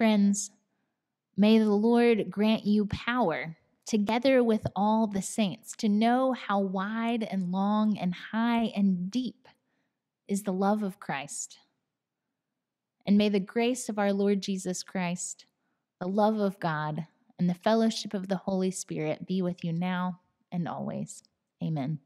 Friends, may the Lord grant you power, together with all the saints, to know how wide and long and high and deep is the love of Christ. And may the grace of our Lord Jesus Christ, the love of God, and the fellowship of the Holy Spirit be with you now and always. Amen.